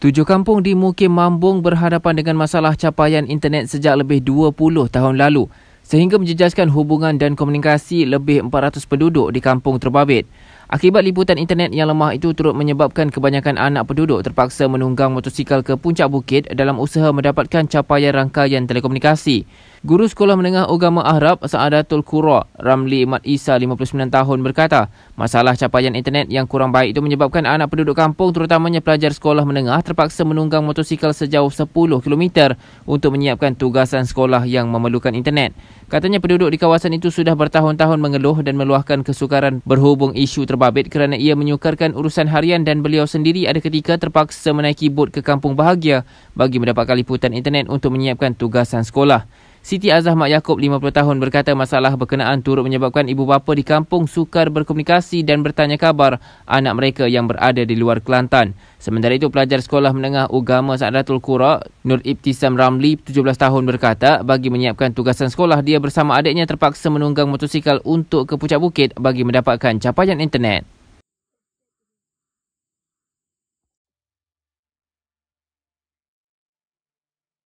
Tujuh kampung di Mukim Mambung berhadapan dengan masalah capaian internet sejak lebih 20 tahun lalu sehingga menjejaskan hubungan dan komunikasi lebih 400 penduduk di kampung terbabit. Akibat liputan internet yang lemah itu turut menyebabkan kebanyakan anak penduduk terpaksa menunggang motosikal ke puncak bukit dalam usaha mendapatkan capaian rangkaian telekomunikasi. Guru Sekolah Menengah Agama Arab Sa'adatul Qura Ramli Mat Isa 59 tahun berkata, masalah capaian internet yang kurang baik itu menyebabkan anak penduduk kampung terutamanya pelajar sekolah menengah terpaksa menunggang motosikal sejauh 10 km untuk menyiapkan tugasan sekolah yang memerlukan internet. Katanya penduduk di kawasan itu sudah bertahun-tahun mengeluh dan meluahkan kesukaran berhubung isu terbaik terbabit kerana ia menyukarkan urusan harian dan beliau sendiri ada ketika terpaksa menaiki bot ke Kampung Bahagia bagi mendapatkan liputan internet untuk menyiapkan tugasan sekolah. Siti Azah Mak Yaakob, 50 tahun, berkata masalah berkenaan turut menyebabkan ibu bapa di kampung sukar berkomunikasi dan bertanya kabar anak mereka yang berada di luar Kelantan. Sementara itu, pelajar sekolah menengah Ugama Sa'adatul Qura, Nur Ibtisam Ramli, 17 tahun, berkata bagi menyiapkan tugasan sekolah, dia bersama adiknya terpaksa menunggang motosikal untuk ke Pucat Bukit bagi mendapatkan capaian internet.